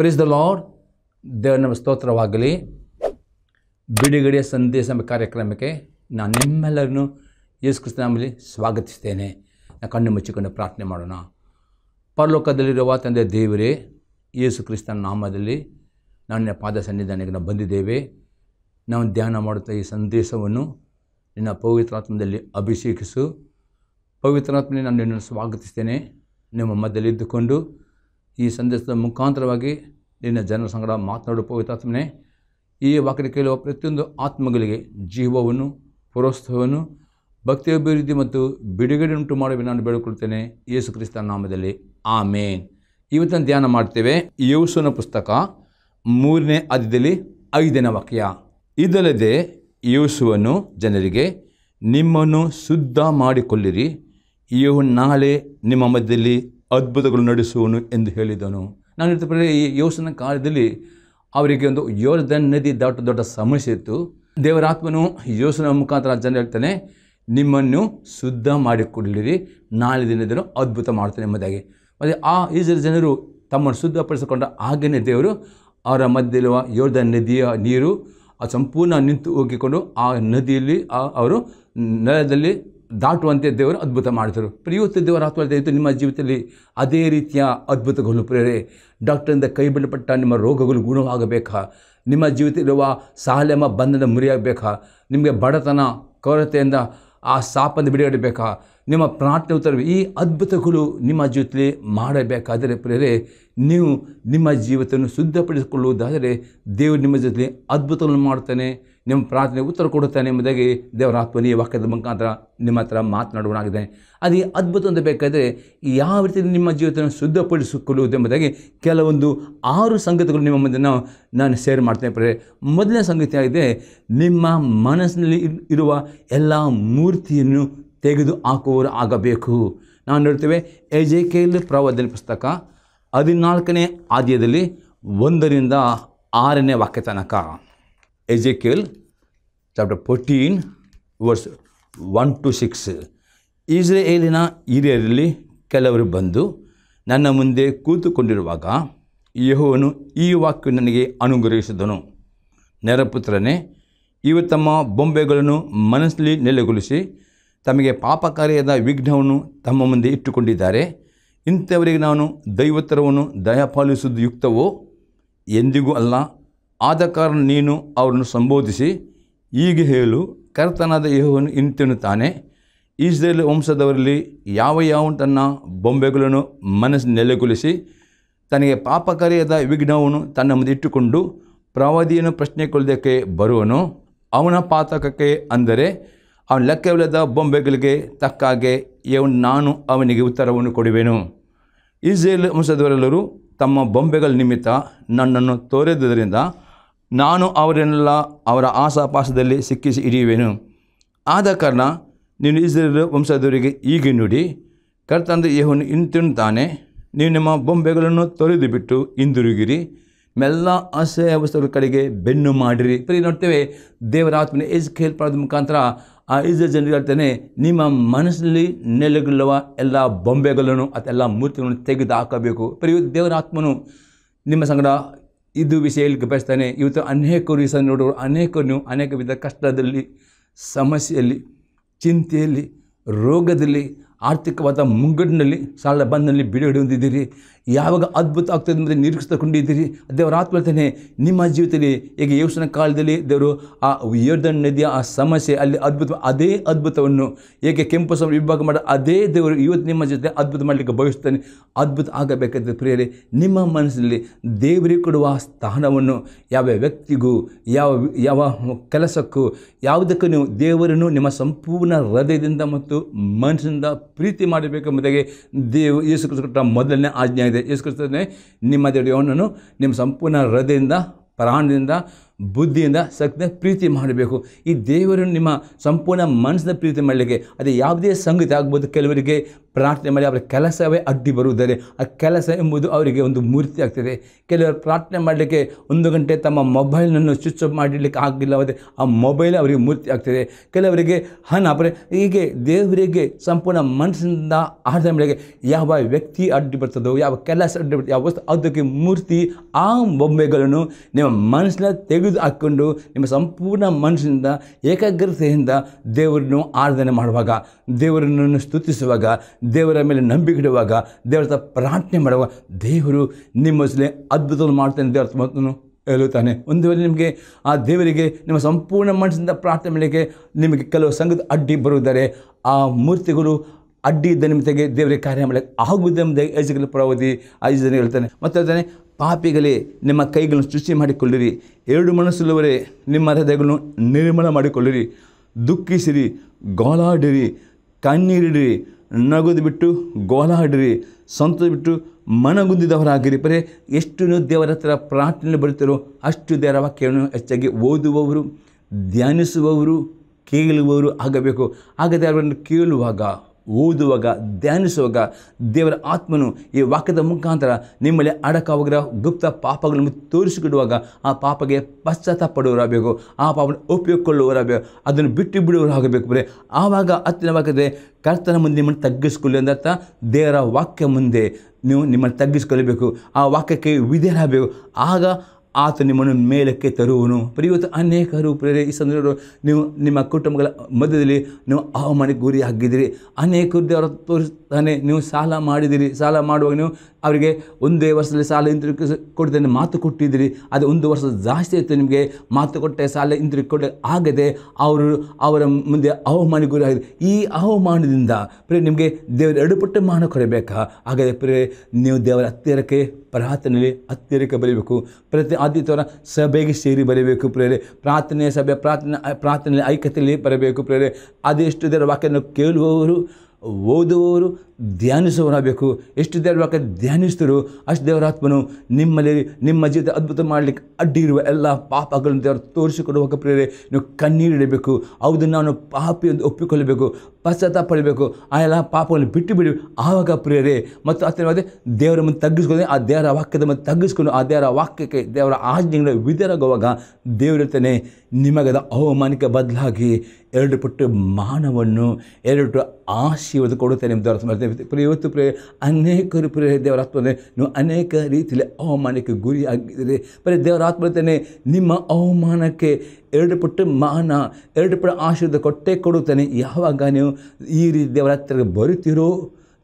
ಪ್ರಿಸ್ the lord ದೇವರ ನಮ್ಮ ಸ್ತೋತ್ರವಾಗಲಿ ಬಿಡುಗಡೆಯ ಸಂದೇಶ ಕಾರ್ಯಕ್ರಮಕ್ಕೆ ನಾನು ನಿಮ್ಮೆಲ್ಲರನ್ನು ಯೇಸು ಕ್ರಿಸ್ತನಲ್ಲಿ ಸ್ವಾಗತಿಸ್ತೇನೆ ನಾನು ಕಣ್ಣು ಮುಚ್ಚಿಕೊಂಡು ಪ್ರಾರ್ಥನೆ ಮಾಡೋಣ ಪರಲೋಕದಲ್ಲಿರುವ ತಂದೆ ದೇವರೇ ಯೇಸು ಕ್ರಿಸ್ತನ ನಾಮದಲ್ಲಿ ನನ್ನ ಪಾದ ಸನ್ನಿಧಾನಕ್ಕೆ ನಾವು ಬಂದಿದ್ದೇವೆ ನಾವು ಧ್ಯಾನ ಮಾಡುತ್ತಾ ಈ ಸಂದೇಶವನ್ನು ನಿನ್ನ ಪವಿತ್ರಾತ್ಮದಲ್ಲಿ ಅಭಿಷೇಕಿಸು ಪವಿತ್ರಾತ್ಮನೇ ನಾನು ನಿನ್ನನ್ನು ಸ್ವಾಗತಿಸ್ತೇನೆ ನಿಮ್ಮ ಮಧ್ಯದಲ್ಲಿ ಇದ್ದುಕೊಂಡು ಈ ಸಂದೇಶದ ಮುಖಾಂತರವಾಗಿ ನಿನ್ನ ಜನರ ಸಂಗಡ ಮಾತನಾಡುವ ಈ ವಾಕ್ಯ ಕೇಳುವ ಪ್ರತಿಯೊಂದು ಆತ್ಮಗಳಿಗೆ ಜೀವವನ್ನು ಪುರೋತ್ಸವವನ್ನು ಅಭಿವೃದ್ಧಿ ಮತ್ತು ಬಿಡುಗಡೆ ಉಂಟು ಮಾಡುವ ನಾನು ಬೇಡಿಕೊಳ್ತೇನೆ ಯೇಸು ಕ್ರಿಸ್ತನ ನಾಮದಲ್ಲಿ ಆಮೇನ್ ಇವತ್ತನ್ನು ಧ್ಯಾನ ಮಾಡ್ತೇವೆ ಯೌಸನ ಪುಸ್ತಕ ಮೂರನೇ ಆದ್ಯದಲ್ಲಿ ಐದನೇ ವಾಕ್ಯ ಇದಲ್ಲದೆ ಯೋಸುವನ್ನು ಜನರಿಗೆ ನಿಮ್ಮನ್ನು ಶುದ್ಧ ಮಾಡಿಕೊಳ್ಳಿರಿ ಇವು ನಾಳೆ ನಿಮ್ಮ ಮಧ್ಯದಲ್ಲಿ ಅದ್ಭುತಗಳು ನಡೆಸುವನು ಎಂದು ಹೇಳಿದನು ನಾನು ಹೇಳ್ತಾ ಈ ಯೋಸನ ಕಾಲದಲ್ಲಿ ಅವರಿಗೆ ಒಂದು ಯೋರ್ಧನ್ ನದಿ ದೊಡ್ಡ ದೊಡ್ಡ ಸಮಸ್ಯೆ ಇತ್ತು ದೇವರಾತ್ಮನು ಯೋಸನ ಮುಖಾಂತರ ಜನ ಹೇಳ್ತಾನೆ ನಿಮ್ಮನ್ನು ಶುದ್ಧ ಮಾಡಿಕೊಡಲಿರಿ ನಾಳೆ ದಿನದನ್ನು ಅದ್ಭುತ ಮಾಡ್ತಾನೆ ಎಂಬುದಾಗಿ ಮತ್ತು ಆ ಈಜರ ಜನರು ತಮ್ಮನ್ನು ಶುದ್ಧಪಡಿಸಿಕೊಂಡ ಹಾಗೆಯೇ ದೇವರು ಅವರ ಮಧ್ಯದಲ್ಲಿರುವ ಯೋರ್ಧನ್ ನದಿಯ ನೀರು ಸಂಪೂರ್ಣ ನಿಂತು ಹೋಗಿಕೊಂಡು ಆ ನದಿಯಲ್ಲಿ ಅವರು ನೆಲದಲ್ಲಿ ದಾಟುವಂತೆ ದೇವರು ಅದ್ಭುತ ಮಾಡಿದರು ಪ್ರಿಯುತ ದೇವರ ಆತ್ಮ ದೇವಿತು ನಿಮ್ಮ ಜೀವಿತದಲ್ಲಿ ಅದೇ ರೀತಿಯ ಅದ್ಭುತಗಳು ಪ್ರೇರೆ ಡಾಕ್ಟರಿಂದ ಕೈ ಬಿಡಪಟ್ಟ ನಿಮ್ಮ ರೋಗಗಳು ಗುಣವಾಗಬೇಕಾ ನಿಮ್ಮ ಇರುವ ಸಾಲೆಮ ಬಂಧನ ಮುರಿಯಾಗಬೇಕಾ ನಿಮಗೆ ಬಡತನ ಕೊರತೆಯಿಂದ ಆ ಸಾಪನ್ನು ಬಿಡುಗಡಬೇಕಾ ನಿಮ್ಮ ಪ್ರಾರ್ಥನೆ ಉತ್ತರ ಈ ಅದ್ಭುತಗಳು ನಿಮ್ಮ ಜೀವಿತದಲ್ಲಿ ಮಾಡಬೇಕಾದರೆ ಪ್ರೇರೆ ನೀವು ನಿಮ್ಮ ಜೀವಿತವನ್ನು ಶುದ್ಧಪಡಿಸಿಕೊಳ್ಳುವುದಾದರೆ ದೇವರು ನಿಮ್ಮ ಜೊತೆ ಅದ್ಭುತಗಳನ್ನು ಮಾಡ್ತಾನೆ ನಿಮ್ಮ ಪ್ರಾರ್ಥನೆ ಉತ್ತರ ಕೊಡುತ್ತಾನೆ ಎಂಬುದಾಗಿ ದೇವರ ಆತ್ಮನೀಯ ವಾಕ್ಯದ ಮುಖಾಂತರ ನಿಮ್ಮ ಹತ್ರ ಮಾತನಾಡುವನಾಗಿದೆ ಅದು ಅದ್ಭುತ ಅಂತ ಬೇಕಾದರೆ ಯಾವ ರೀತಿ ನಿಮ್ಮ ಜೀವಿತವನ್ನು ಶುದ್ಧಪಡಿಸಿಕೊಳ್ಳುವುದು ಎಂಬುದಾಗಿ ಕೆಲವೊಂದು ಆರು ಸಂಗತಿಗಳು ನಿಮ್ಮ ಮುಂದೆ ನಾವು ನಾನು ಶೇರ್ ಮಾಡ್ತೇನೆ ಪ್ರೇ ಮೊದಲನೇ ಸಂಗತಿಯಾಗಿದೆ ನಿಮ್ಮ ಮನಸ್ಸಿನಲ್ಲಿ ಇರುವ ಎಲ್ಲ ಮೂರ್ತಿಯನ್ನು ತೆಗೆದು ಹಾಕುವವರು ಆಗಬೇಕು ನಾವು ನೋಡ್ತೇವೆ ಕೆಲ್ ಪ್ರವಾದನ ಪುಸ್ತಕ ಹದಿನಾಲ್ಕನೇ ಆದ್ಯದಲ್ಲಿ ಒಂದರಿಂದ ಆರನೇ ವಾಕ್ಯ Ezekiel chapter fourteen verse one to six ಇಸ್ರೇಲಿನ ಹಿರಿಯರಲ್ಲಿ ಕೆಲವರು ಬಂದು ನನ್ನ ಮುಂದೆ ಕೂತುಕೊಂಡಿರುವಾಗ ಯಹೋವನು ಈ ವಾಕ್ಯ ನನಗೆ ಅನುಗ್ರಹಿಸಿದನು ನೆರಪುತ್ರನೇ ಇವು ತಮ್ಮ ಬೊಂಬೆಗಳನ್ನು ಮನಸ್ಸಲ್ಲಿ ನೆಲೆಗೊಳಿಸಿ ತಮಗೆ ಪಾಪಕಾರಿಯಾದ ವಿಘ್ನವನ್ನು ತಮ್ಮ ಮುಂದೆ ಇಟ್ಟುಕೊಂಡಿದ್ದಾರೆ ಇಂಥವರಿಗೆ ನಾನು ದೈವತ್ತರವನ್ನು ದಯಪಾಲಿಸುವುದು ಯುಕ್ತವೋ ಎಂದಿಗೂ ಅಲ್ಲ ಆದ ಕಾರಣ ನೀನು ಅವರನ್ನು ಸಂಬೋಧಿಸಿ ಹೀಗೆ ಹೇಳು ಕರ್ತನಾದ ಯಹೋವನು ಇಂತೆನ್ನುತ್ತಾನೆ ಇಸ್ರೇಲ್ ವಂಶದವರಲ್ಲಿ ಯಾವ ಯಾವ ತನ್ನ ಬೊಂಬೆಗಳನ್ನು ಮನಸ್ಸು ನೆಲೆಗೊಳಿಸಿ ತನಗೆ ಪಾಪಕರೆಯದ ವಿಘ್ನವನ್ನು ತನ್ನ ಮುಂದೆ ಇಟ್ಟುಕೊಂಡು ಪ್ರವಾದಿಯನ್ನು ಪ್ರಶ್ನೆ ಕೊಳ್ಳೋದಕ್ಕೆ ಬರುವನು ಅವನ ಪಾತಕಕ್ಕೆ ಅಂದರೆ ಅವನ ಲೆಕ್ಕವಿಲ್ಲದ ಬೊಂಬೆಗಳಿಗೆ ತಕ್ಕ ಹಾಗೆ ನಾನು ಅವನಿಗೆ ಉತ್ತರವನ್ನು ಕೊಡುವೆನು ಇಸ್ರೇಲ್ ವಂಶದವರೆಲ್ಲರೂ ತಮ್ಮ ಬೊಂಬೆಗಳ ನಿಮಿತ್ತ ನನ್ನನ್ನು ತೋರೆದ್ದರಿಂದ ನಾನು ಅವರನ್ನೆಲ್ಲ ಅವರ ಆಸಾಪಾಸದಲ್ಲಿ ಸಿಕ್ಕಿಸಿ ಹಿಡಿಯುವೆನು ಆದ ಕಾರಣ ನೀನು ಇಸ್ರೇಲ್ ವಂಶದವರಿಗೆ ಈಗ ನುಡಿ ಕರ್ತಂದ ಯೇಹೋನು ಇಂತಿಣ್ತಾನೆ ನೀವು ನಿಮ್ಮ ಬೊಂಬೆಗಳನ್ನು ತೊರೆದು ಬಿಟ್ಟು ಹಿಂದಿರುಗಿರಿ ಮೆಲ್ಲ ಅಸಹ್ಯ ವಸ್ತುಗಳ ಕಡೆಗೆ ಬೆನ್ನು ಮಾಡಿರಿ ಪ್ರೀ ನೋಡ್ತೇವೆ ದೇವರಾತ್ಮನ ಏಜ್ ಖೇಲ್ ಪಡೆದ ಮುಖಾಂತರ ಆ ಈಜ ಜನರಿಗೆ ಹೇಳ್ತಾನೆ ನಿಮ್ಮ ಮನಸ್ಸಲ್ಲಿ ನೆಲೆಗೊಳ್ಳುವ ಎಲ್ಲ ಬೊಂಬೆಗಳನ್ನು ಅದೆಲ್ಲ ಮೂರ್ತಿಗಳನ್ನು ತೆಗೆದು ಹಾಕಬೇಕು ದೇವರಾತ್ಮನು ದೇವರ ನಿಮ್ಮ ಸಂಗಡ ಇದು ವಿಷಯಕ್ಕೆ ಬಯಸ್ತಾನೆ ಇವತ್ತು ಅನೇಕ ರೀಸ ನೋಡೋರು ಅನೇಕನು ಅನೇಕ ವಿಧ ಕಷ್ಟದಲ್ಲಿ ಸಮಸ್ಯೆಯಲ್ಲಿ ಚಿಂತೆಯಲ್ಲಿ ರೋಗದಲ್ಲಿ ಆರ್ಥಿಕವಾದ ಮುಂಗಡಿನಲ್ಲಿ ಸಾಲ ಬಂದಿನಲ್ಲಿ ಬಿಡುಗಡೆ ಹೊಂದಿದ್ದೀರಿ ಯಾವಾಗ ಅದ್ಭುತ ಆಗ್ತದೆ ನಿರೀಕ್ಷಿಸ್ತಾ ನಿರೀಕ್ಷಿಸಿಕೊಂಡಿದ್ದೀರಿ ದೇವರ ಆತ್ಮಹತ್ಯೆ ನಿಮ್ಮ ಜೀವಿತದಲ್ಲಿ ಈಗ ಯೋಚನೆ ಕಾಲದಲ್ಲಿ ದೇವರು ಆ ಯೋಧ ನದಿಯ ಆ ಸಮಸ್ಯೆ ಅಲ್ಲಿ ಅದ್ಭುತ ಅದೇ ಅದ್ಭುತವನ್ನು ಏಕೆ ಕೆಂಪು ಸಮ ವಿಭಾಗ ಮಾಡೋ ಅದೇ ದೇವರು ಇವತ್ತು ನಿಮ್ಮ ಜೊತೆ ಅದ್ಭುತ ಮಾಡಲಿಕ್ಕೆ ಬಯಸ್ತಾನೆ ಅದ್ಭುತ ಆಗಬೇಕಾದ ಪ್ರಿಯರಿ ನಿಮ್ಮ ಮನಸ್ಸಿನಲ್ಲಿ ದೇವರಿಗೆ ಕೊಡುವ ಸ್ಥಾನವನ್ನು ಯಾವ ವ್ಯಕ್ತಿಗೂ ಯಾವ ಯಾವ ಕೆಲಸಕ್ಕೂ ಯಾವುದಕ್ಕೂ ನೀವು ದೇವರನ್ನು ನಿಮ್ಮ ಸಂಪೂರ್ಣ ಹೃದಯದಿಂದ ಮತ್ತು ಮನಸ್ಸಿಂದ ಪ್ರೀತಿ ಮಾಡಬೇಕೆಂಬುದಾಗಿ ದೇವ್ ಯೇಸು ಕ್ರಿಸ್ತ ಮೊದಲನೇ ಆಜ್ಞೆ ಇದೆ ಯೇಸು ಕೃಷ್ಣನೇ ನಿಮ್ಮ ದೇವರನ್ನು ನಿಮ್ಮ ಸಂಪೂರ್ಣ ಹೃದಯದಿಂದ ಪ್ರಾಣದಿಂದ ಬುದ್ಧಿಯಿಂದ ಸಕ್ತ ಪ್ರೀತಿ ಮಾಡಬೇಕು ಈ ದೇವರನ್ನು ನಿಮ್ಮ ಸಂಪೂರ್ಣ ಮನಸ್ಸಿನ ಪ್ರೀತಿ ಮಾಡಲಿಕ್ಕೆ ಅದೇ ಯಾವುದೇ ಸಂಗತಿ ಆಗ್ಬೋದು ಕೆಲವರಿಗೆ ಪ್ರಾರ್ಥನೆ ಮಾಡಿ ಅವರ ಕೆಲಸವೇ ಅಡ್ಡಿ ಬರುವುದರೆ ಆ ಕೆಲಸ ಎಂಬುದು ಅವರಿಗೆ ಒಂದು ಮೂರ್ತಿ ಆಗ್ತದೆ ಕೆಲವರು ಪ್ರಾರ್ಥನೆ ಮಾಡಲಿಕ್ಕೆ ಒಂದು ಗಂಟೆ ತಮ್ಮ ಮೊಬೈಲನ್ನು ಸ್ವಿಚ್ ಆಫ್ ಮಾಡಲಿಕ್ಕೆ ಆಗಲಿಲ್ಲವಾದರೆ ಆ ಮೊಬೈಲ್ ಅವರಿಗೆ ಮೂರ್ತಿ ಆಗ್ತದೆ ಕೆಲವರಿಗೆ ಹಣ ಬರೆ ಹೀಗೆ ದೇವರಿಗೆ ಸಂಪೂರ್ಣ ಮನಸ್ಸಿನಿಂದ ಆರಾಧನೆ ಮಾಡಲಿಕ್ಕೆ ಯಾವ ವ್ಯಕ್ತಿ ಅಡ್ಡಿ ಬರ್ತದೋ ಯಾವ ಕೆಲಸ ಅಡ್ಡಿ ಬರ್ತದೆ ಯಾವ ವಸ್ತು ಅದಕ್ಕೆ ಮೂರ್ತಿ ಆ ಬೊಂಬೆಗಳನ್ನು ನಿಮ್ಮ ಮನಸ್ಸನ್ನ ತೆಗೆದು ಹಾಕ್ಕೊಂಡು ನಿಮ್ಮ ಸಂಪೂರ್ಣ ಮನಸ್ಸಿನಿಂದ ಏಕಾಗ್ರತೆಯಿಂದ ದೇವರನ್ನು ಆರಾಧನೆ ಮಾಡುವಾಗ ದೇವರನ್ನು ಸ್ತುತಿಸುವಾಗ ದೇವರ ಮೇಲೆ ಇಡುವಾಗ ದೇವರ ಪ್ರಾರ್ಥನೆ ಮಾಡುವಾಗ ದೇವರು ನಿಮ್ಮ ಅದ್ಭುತವನ್ನು ಮಾಡ್ತಾನೆ ದೇವರ ಮತ್ತು ಹೇಳುತ್ತಾನೆ ಒಂದು ವೇಳೆ ನಿಮಗೆ ಆ ದೇವರಿಗೆ ನಿಮ್ಮ ಸಂಪೂರ್ಣ ಮನಸ್ಸಿಂದ ಪ್ರಾರ್ಥನೆ ಮಾಡಲಿಕ್ಕೆ ನಿಮಗೆ ಕೆಲವು ಸಂಘದ ಅಡ್ಡಿ ಬರುವುದರೆ ಆ ಮೂರ್ತಿಗಳು ಅಡ್ಡಿ ಇದ್ದ ನಿಮ್ಮತೆಗೆ ದೇವರಿಗೆ ಕಾರ್ಯ ಮಾಡಲಿಕ್ಕೆ ಆಗುವುದೆಂಬುದೇ ಯಜಗಳ ಪ್ರವಾದಿ ಐದು ಹೇಳ್ತಾನೆ ಮತ್ತೆ ಹೇಳ್ತಾನೆ ಪಾಪಿಗಳೇ ನಿಮ್ಮ ಕೈಗಳನ್ನು ಸೃಷ್ಟಿ ಮಾಡಿಕೊಳ್ಳಿರಿ ಎರಡು ಮನಸ್ಸುಳ್ಳವರೇ ನಿಮ್ಮ ಹೃದಯಗಳನ್ನು ನಿರ್ಮಲ ಮಾಡಿಕೊಳ್ಳಿರಿ ದುಃಖಿಸಿರಿ ಗೋಳಾಡಿರಿ ಕಣ್ಣೀರಿಡಿರಿ ನಗದು ಬಿಟ್ಟು ಗೋಲಾಡಿರಿ ಸಂತದ ಬಿಟ್ಟು ಮನಗುಂದಿದವರಾಗಿರಿ ಬರೀ ಎಷ್ಟು ದೇವರ ಹತ್ರ ಪ್ರಾರ್ಥನೆ ಬರುತ್ತಾರೋ ಅಷ್ಟು ದೇವರ ವಾಕ್ಯವನ್ನು ಹೆಚ್ಚಾಗಿ ಓದುವವರು ಧ್ಯಾನಿಸುವವರು ಕೇಳುವವರು ಆಗಬೇಕು ಆಗ ದೇವರನ್ನು ಕೇಳುವಾಗ ಓದುವಾಗ ಧ್ಯಾನಿಸುವಾಗ ದೇವರ ಆತ್ಮನು ಈ ವಾಕ್ಯದ ಮುಖಾಂತರ ನಿಮ್ಮಲ್ಲಿ ಅಡಕವಾಗಿರೋ ಗುಪ್ತ ಪಾಪಗಳನ್ನು ತೋರಿಸಿಕೊಡುವಾಗ ಆ ಪಾಪಗೆ ಪಶ್ಚಾತ್ತಾಪಡುವರಾಗಬೇಕು ಆ ಪಾಪನ ಉಪಯೋಗಿಕೊಳ್ಳುವರಾಗಬೇಕು ಅದನ್ನು ಬಿಟ್ಟು ಬಿಡುವರಾಗಬೇಕು ಬರೀ ಆವಾಗ ಹತ್ತಿರವಾಗದೆ ಕರ್ತನ ಮುಂದೆ ನಿಮ್ಮನ್ನು ತಗ್ಗಿಸ್ಕೊಳ್ಳಿ ಅಂದರ್ಥ ದೇವರ ವಾಕ್ಯ ಮುಂದೆ ನೀವು ನಿಮ್ಮನ್ನು ತಗ್ಗಿಸ್ಕೊಳ್ಬೇಕು ಆ ವಾಕ್ಯಕ್ಕೆ ವಿಧೇಯರಾಗಬೇಕು ಆಗ ಆತ ನಿಮ್ಮನ್ನು ಮೇಲಕ್ಕೆ ತರುವನು ಪ್ರಿಯುತ ಅನೇಕರು ಪ್ರೇರೆ ಈ ಸಂದರ್ಭ ನೀವು ನಿಮ್ಮ ಕುಟುಂಬಗಳ ಮಧ್ಯದಲ್ಲಿ ನೀವು ಅವಮಾನಕ್ಕೆ ಗುರಿ ಅನೇಕ ಅನೇಕರು ದೇವರ ತೋರಿಸ್ತಾನೆ ನೀವು ಸಾಲ ಮಾಡಿದಿರಿ ಸಾಲ ಮಾಡುವಾಗ ನೀವು ಅವರಿಗೆ ಒಂದೇ ವರ್ಷದಲ್ಲಿ ಸಾಲ ಹಿಂತಿರುಗಿ ಕೊಡ್ತೇನೆ ಮಾತು ಕೊಟ್ಟಿದ್ದೀರಿ ಅದು ಒಂದು ವರ್ಷ ಜಾಸ್ತಿ ಆಯಿತು ನಿಮಗೆ ಮಾತು ಕೊಟ್ಟೆ ಸಾಲ ಹಿಂತಿರುಗಿ ಕೊಡ ಆಗದೆ ಅವರು ಅವರ ಮುಂದೆ ಅವಮಾನ ಗುರಿಯಾಗಿದೆ ಈ ಅವಮಾನದಿಂದ ಪ್ರೇ ನಿಮಗೆ ದೇವರ ಎರಡು ಪಟ್ಟು ಮಾನ ಕೊಡಬೇಕಾ ಹಾಗಾದರೆ ಪ್ರೇ ನೀವು ದೇವರ ಹತ್ತಿರಕ್ಕೆ ಪ್ರಾರ್ಥನೆಯಲ್ಲಿ ಹತ್ತಿರಕ್ಕೆ ಬರೀಬೇಕು ಪ್ರತಿ ಆದಿತ್ಯವಾರ ಸಭೆಗೆ ಸೇರಿ ಬರೀಬೇಕು ಪ್ರೇರೆ ಪ್ರಾರ್ಥನೆ ಸಭೆ ಪ್ರಾರ್ಥನೆ ಪ್ರಾರ್ಥನೆ ಐಕ್ಯತೆಯಲ್ಲಿ ಬರಬೇಕು ಪ್ರೇರೆ ಅದೆಷ್ಟು ದೇವರ ವಾಕ್ಯವನ್ನು ಕೇಳುವವರು ಓದುವವರು ಧ್ಯಾನಿಸುವನಾಗಬೇಕು ಎಷ್ಟು ದೇವರ ಧ್ಯಾನಿಸ್ತಾರೋ ಅಷ್ಟು ದೇವರಾತ್ಮನು ನಿಮ್ಮಲ್ಲಿ ನಿಮ್ಮ ಜೀವಿತ ಅದ್ಭುತ ಮಾಡಲಿಕ್ಕೆ ಅಡ್ಡಿ ಇರುವ ಎಲ್ಲ ಪಾಪಗಳನ್ನು ದೇವರು ತೋರಿಸಿಕೊಡುವಾಗ ಪ್ರೇರೆ ನೀವು ಕಣ್ಣೀರಿಡಬೇಕು ಹೌದು ನಾನು ಪಾಪಿ ಎಂದು ಒಪ್ಪಿಕೊಳ್ಳಬೇಕು ಪಶ್ಚಾತ್ತಾಪ ಪಡಬೇಕು ಆ ಎಲ್ಲ ಪಾಪವನ್ನು ಬಿಟ್ಟು ಬಿಡಿ ಆವಾಗ ಪ್ರೇರೆ ಮತ್ತು ಅದೇ ದೇವರ ಮುಂದೆ ತಗ್ಗಿಸ್ಕೊಂಡು ಆ ದೇವರ ವಾಕ್ಯದ ಮುಂದೆ ತಗ್ಗಿಸ್ಕೊಂಡು ಆ ದೇವರ ವಾಕ್ಯಕ್ಕೆ ದೇವರ ಆಜ್ಞೆಗಳ ವಿಧರಾಗುವಾಗ ದೇವರಿರ್ತಾನೆ ನಿಮಗದ ಅವಮಾನಕ್ಕೆ ಬದಲಾಗಿ ಎರಡು ಪಟ್ಟು ಮಾನವನ್ನು ಎರಡು ಪಟ್ಟು ಆಶೀರ್ವಾದ ಕೊಡುತ್ತೆ ನಿಮ್ಮ ದೇವರ ಪ್ರೇರಿತ ಇವತ್ತು ಪ್ರಿಯ ಅನೇಕರು ಪ್ರಿಯ ದೇವರ ನೀವು ಅನೇಕ ರೀತಿಯಲ್ಲಿ ಅವಮಾನಕ್ಕೆ ಗುರಿ ಆಗಿದ್ದೀರಿ ಬರೀ ದೇವರ ಆತ್ಮತನೇ ನಿಮ್ಮ ಅವಮಾನಕ್ಕೆ ಎರಡು ಪಟ್ಟು ಮಾನ ಎರಡು ಪಟ್ಟು ಆಶೀರ್ವಾದ ಕೊಟ್ಟೆ ಕೊಡುತ್ತಾನೆ ಯಾವಾಗ ನೀವು ಈ ರೀತಿ ದೇವರ ಹತ್ರ ಬರುತ್ತೀರೋ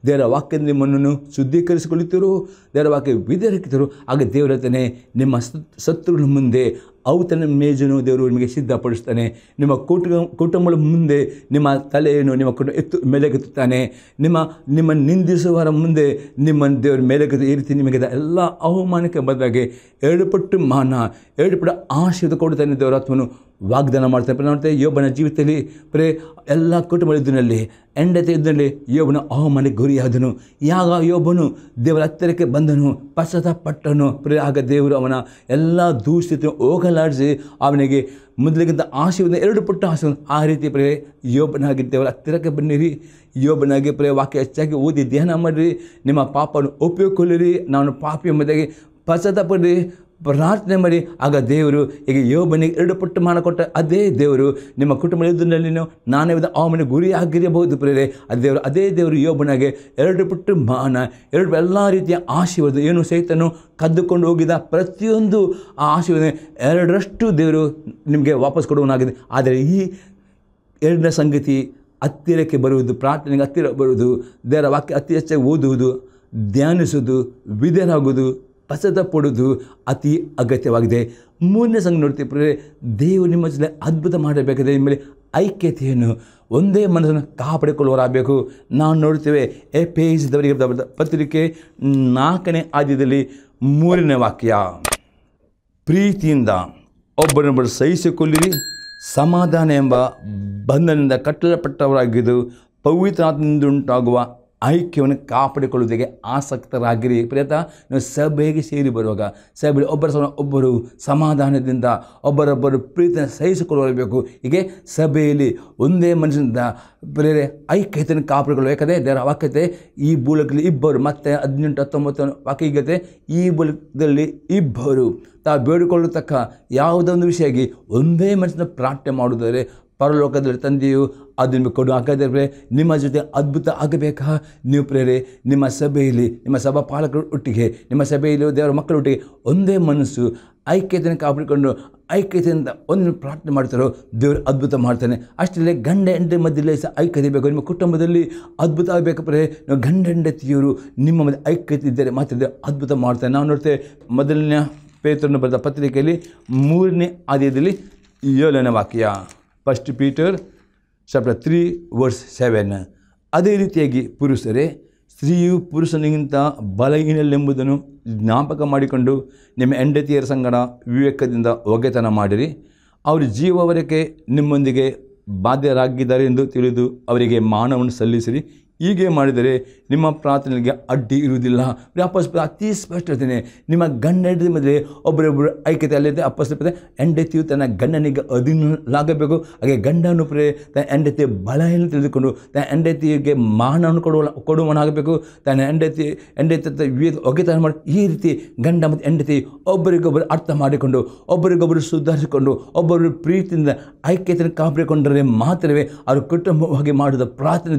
ದೇವರ ವಾಕ್ಯ ನಿಮ್ಮನ್ನು ಶುದ್ಧೀಕರಿಸಿಕೊಳ್ಳುತ್ತಿರು ದೇವರ ವಾಕ್ಯ ವಿಧರಿಕ್ತಿರು ಆಗ ದೇವರತನೇ ನಿಮ್ಮ ಶತ್ರುಗಳ ಮುಂದೆ ಔತನ ಮೇಜನು ದೇವರು ನಿಮಗೆ ಸಿದ್ಧಪಡಿಸ್ತಾನೆ ನಿಮ್ಮ ಕುಟುಂಬ ಕುಟುಂಬದ ಮುಂದೆ ನಿಮ್ಮ ತಲೆಯನ್ನು ನಿಮ್ಮ ಕುಟುಂಬ ಎತ್ತು ಮೇಲೆಗೆತ್ತುತ್ತಾನೆ ನಿಮ್ಮ ನಿಮ್ಮನ್ನು ನಿಂದಿಸುವವರ ಮುಂದೆ ನಿಮ್ಮನ್ನು ದೇವರು ಮೇಲೆಗೆದ್ದು ಈ ರೀತಿ ನಿಮಗೆ ಎಲ್ಲ ಅವಮಾನಕ್ಕೆ ಬದಲಾಗಿ ಎರಡು ಪಟ್ಟು ಮಾನ ಎರಡು ಪಟ್ಟು ಆಶೀರ್ವಾದ ಕೊಡ್ತಾನೆ ದೇವರಾತ್ಮನು ವಾಗ್ದಾನ ಮಾಡ್ತಾನೆ ನೋಡ್ತೇವೆ ಯೋಬನ ಜೀವಿತದಲ್ಲಿ ಪ್ರೇ ಎಲ್ಲ ಕುಟುಂಬದ ಇದ್ದಿನಲ್ಲಿ ಹೆಂಡತಿ ಇದ್ದಲ್ಲಿ ಯೋಬನ ಅವಮಾನಕ್ಕೆ ಗುರಿಯಾದನು ಯಾಗ ಯೋಬನು ದೇವರ ಹತ್ತಿರಕ್ಕೆ ಬಂದನು ಪಶ್ಚಾತ್ತಾಪಟ್ಟನು ಪ್ರೇ ಆಗ ದೇವರು ಅವನ ಎಲ್ಲ ದೂಷಿತ ಹೋಗಲ್ಲ ಲಾಡಿಸಿ ಅವನಿಗೆ ಮೊದಲಿಗಿಂತ ಆಶೀರ್ವಾದ ಎರಡು ಪುಟ್ಟ ಆಸೆ ಆ ರೀತಿ ಪ್ರೇರೆ ಯೋಬನಾಗಿದ್ದೇವಲ್ಲ ಹತ್ತಿರಕ್ಕೆ ಬನ್ನಿರಿ ಯೋಬನಾಗಿ ಪ್ರೇಯ ವಾಕ್ಯ ಹೆಚ್ಚಾಗಿ ಓದಿ ಧ್ಯಾನ ಮಾಡಿರಿ ನಿಮ್ಮ ಪಾಪವನ್ನು ಉಪಯೋಗಿಕೊಳ್ಳಿರಿ ನಾನು ಪಾಪಿಯ ಮಧ್ಯೆ ಪಶ್ಚಾತ್ತಾಪಡಿರಿ ಪ್ರಾರ್ಥನೆ ಮಾಡಿ ಆಗ ದೇವರು ಈಗ ಯೋಬನಿಗೆ ಎರಡು ಪಟ್ಟು ಮಾಡಿಕೊಟ್ಟ ಅದೇ ದೇವರು ನಿಮ್ಮ ಕುಟುಂಬ ಎದುರಿನಲ್ಲಿ ನಾನೇ ವಿಧ ಗುರಿ ಗುರಿಯಾಗಿರಬಹುದು ಪ್ರೇರೆ ಅದು ದೇವರು ಅದೇ ದೇವರು ಯೋಬನಾಗೆ ಎರಡು ಪಟ್ಟು ಮಾನ ಎರಡು ಎಲ್ಲ ರೀತಿಯ ಆಶೀರ್ವಾದ ಏನು ಸಹಿತನು ಕದ್ದುಕೊಂಡು ಹೋಗಿದ ಪ್ರತಿಯೊಂದು ಆ ಆಶೀರ್ವಾದ ಎರಡರಷ್ಟು ದೇವರು ನಿಮಗೆ ವಾಪಸ್ ಕೊಡುವನಾಗಿದೆ ಆದರೆ ಈ ಎರಡನೇ ಸಂಗತಿ ಹತ್ತಿರಕ್ಕೆ ಬರುವುದು ಪ್ರಾರ್ಥನೆಗೆ ಹತ್ತಿರ ಬರುವುದು ದೇವರ ವಾಕ್ಯ ಅತಿ ಹೆಚ್ಚಾಗಿ ಓದುವುದು ಧ್ಯಾನಿಸುವುದು ವಿಧೇಯರಾಗೋದು ಪಸದ ಪಡುವುದು ಅತಿ ಅಗತ್ಯವಾಗಿದೆ ಮೂರನೇ ಸಂಘ ನೋಡ್ತೀವಿ ದೇವರು ನಿಮ್ಮ ಜೊತೆ ಅದ್ಭುತ ಮಾಡಬೇಕಾದ್ರೆ ನಿಮ್ಮಲ್ಲಿ ಐಕ್ಯತೆಯನ್ನು ಒಂದೇ ಮನಸ್ಸನ್ನು ಕಾಪಾಡಿಕೊಳ್ಳುವರಾಗಬೇಕು ನಾವು ನೋಡ್ತೇವೆ ಎ ದವರಿಗೆ ಪತ್ರಿಕೆ ನಾಲ್ಕನೇ ಆದ್ಯದಲ್ಲಿ ಮೂರನೇ ವಾಕ್ಯ ಪ್ರೀತಿಯಿಂದ ಒಬ್ಬರೊಬ್ಬರು ಸಹಿಸಿಕೊಳ್ಳಿರಿ ಸಮಾಧಾನ ಎಂಬ ಬಂಧನದಿಂದ ಕಟ್ಟಲ್ಪಟ್ಟವರಾಗಿದ್ದು ಉಂಟಾಗುವ ಐಕ್ಯವನ್ನು ಕಾಪಾಡಿಕೊಳ್ಳುವುದಕ್ಕೆ ಆಸಕ್ತರಾಗಿರಿ ಪ್ರಯತ್ನ ನೀವು ಸಭೆಗೆ ಸೇರಿ ಬರುವಾಗ ಸಭೆಯಲ್ಲಿ ಒಬ್ಬರ ಸಹ ಒಬ್ಬರು ಸಮಾಧಾನದಿಂದ ಒಬ್ಬರೊಬ್ಬರು ಪ್ರೀತಿಯನ್ನು ಸಹಿಸಿಕೊಳ್ಳಬೇಕು ಹೀಗೆ ಸಭೆಯಲ್ಲಿ ಒಂದೇ ಮನುಷ್ಯನಿಂದ ಬೇರೆ ಐಕ್ಯತೆಯನ್ನು ಕಾಪಾಡಿಕೊಳ್ಳಬೇಕಾದ್ರೆ ಯಾಕಂದರೆ ದೇವರ ವಾಕ್ಯತೆ ಈ ಮೂಲಕದಲ್ಲಿ ಇಬ್ಬರು ಮತ್ತೆ ಹದಿನೆಂಟು ಹತ್ತೊಂಬತ್ತು ವಾಕ್ಯಗತೆ ಈ ಮೂಲಕದಲ್ಲಿ ಇಬ್ಬರು ತಾವು ಬೇಡಿಕೊಳ್ಳತಕ್ಕ ಯಾವುದೊಂದು ವಿಷಯಕ್ಕೆ ಒಂದೇ ಮನುಷ್ಯನ ಪ್ರಾರ್ಥನೆ ಮಾಡುವುದಾದರೆ ಪರಲೋಕದಲ್ಲಿ ತಂದೆಯು ಅದು ನಿಮಗೆ ಕೊಡು ಹಾಕಿದ್ರೆ ನಿಮ್ಮ ಜೊತೆ ಅದ್ಭುತ ಆಗಬೇಕಾ ನೀವು ಪ್ರೇರೆ ನಿಮ್ಮ ಸಭೆಯಲ್ಲಿ ನಿಮ್ಮ ಸಭಾ ಪಾಲಕರ ಒಟ್ಟಿಗೆ ನಿಮ್ಮ ಸಭೆಯಲ್ಲಿ ದೇವರ ಒಟ್ಟಿಗೆ ಒಂದೇ ಮನಸ್ಸು ಐಕ್ಯತೆಯನ್ನು ಕಾಪಾಡಿಕೊಂಡು ಐಕ್ಯತೆಯಿಂದ ಒಂದು ಪ್ರಾರ್ಥನೆ ಮಾಡ್ತಾರೋ ದೇವರು ಅದ್ಭುತ ಮಾಡ್ತಾನೆ ಅಷ್ಟೇ ಗಂಡ ಹೆಂಡತಿ ಮಧ್ಯದಲ್ಲಿ ಸಹ ಐಕ್ಯತೆ ಬೇಕು ನಿಮ್ಮ ಕುಟುಂಬದಲ್ಲಿ ಅದ್ಭುತ ಆಗಬೇಕಾ ನೀವು ಗಂಡ ಹೆಂಡತಿಯವರು ನಿಮ್ಮ ಮಧ್ಯೆ ಐಕ್ಯತೆ ಇದ್ದರೆ ಮಾತ್ರ ಅದ್ಭುತ ಮಾಡ್ತಾನೆ ನಾವು ನೋಡ್ತೇವೆ ಮೊದಲನೇ ಪೇತ್ರನ್ನು ಬರೆದ ಪತ್ರಿಕೆಯಲ್ಲಿ ಮೂರನೇ ಆದ್ಯದಲ್ಲಿ ಏಳನೇ ವಾಕ್ಯ first Peter chapter three verse seven ಅದೇ ರೀತಿಯಾಗಿ ಪುರುಷರೇ ಸ್ತ್ರೀಯು ಪುರುಷನಿಗಿಂತ ಬಲಹೀನಲೆಂಬುದನ್ನು ಜ್ಞಾಪಕ ಮಾಡಿಕೊಂಡು ನಿಮ್ಮ ಹೆಂಡತಿಯರ ಸಂಗಡ ವಿವೇಕದಿಂದ ಒಗೆತನ ಮಾಡಿರಿ ಅವರ ಜೀವವರಕ್ಕೆ ನಿಮ್ಮೊಂದಿಗೆ ಬಾಧ್ಯರಾಗಿದ್ದಾರೆ ಎಂದು ತಿಳಿದು ಅವರಿಗೆ ಮಾನವನ್ನು ಸಲ್ಲಿಸಿರಿ ಹೀಗೆ ಮಾಡಿದರೆ ನಿಮ್ಮ ಪ್ರಾರ್ಥನೆಗೆ ಅಡ್ಡಿ ಇರುವುದಿಲ್ಲ ವ್ಯಾಪಸ್ ಅತಿ ಇರ್ತೇನೆ ನಿಮ್ಮ ಗಂಡ ಮಧ್ಯೆ ಒಬ್ಬರೊಬ್ಬರು ಐಕ್ಯತೆ ಅಲ್ಲದೆ ಅಪ್ಪಸ್ತದೆ ಹೆಂಡತಿಯು ತನ್ನ ಗಂಡನಿಗೆ ಲಾಗಬೇಕು ಹಾಗೆ ಗಂಡನ ಪ್ರೇ ತನ್ನ ಹೆಂಡತಿಯ ಬಲೆಯನ್ನು ತಿಳಿದುಕೊಂಡು ತನ್ನ ಹೆಂಡತಿಗೆ ಮಾನವನ್ನು ಕೊಡುವ ಕೊಡುವನಾಗಬೇಕು ತನ್ನ ಹೆಂಡತಿ ಹೆಂಡತಿ ಒಗೆತನ ಮಾಡಿ ಈ ರೀತಿ ಗಂಡ ಮತ್ತು ಹೆಂಡತಿ ಒಬ್ಬರಿಗೊಬ್ಬರು ಅರ್ಥ ಮಾಡಿಕೊಂಡು ಒಬ್ಬರಿಗೊಬ್ಬರು ಸುಧಾರಿಸಿಕೊಂಡು ಒಬ್ಬರು ಪ್ರೀತಿಯಿಂದ ಐಕ್ಯತೆಯನ್ನು ಕಾಪಾಡಿಕೊಂಡರೆ ಮಾತ್ರವೇ ಅವರು ಕುಟುಂಬವಾಗಿ ಮಾಡಿದ ಪ್ರಾರ್ಥನೆ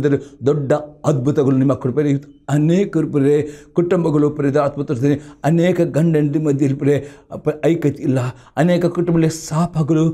ದೊಡ್ಡ ಅದ್ಭುತಗಳು ನಿಮ್ಮ ಕೃಪೆಯಲ್ಲಿ ಇತ್ತು ಅನೇಕರು ಪ್ರೇ ಕುಟುಂಬಗಳು ಪ್ರೇದ ಅದ್ಭುತ ಅನೇಕ ಗಂಡಂಡಿ ಮಧ್ಯದಲ್ಲಿ ಪ್ರೇ ಐಕ್ಯತೆ ಇಲ್ಲ ಅನೇಕ ಕುಟುಂಬದಲ್ಲಿ ಶಾಪಗಳು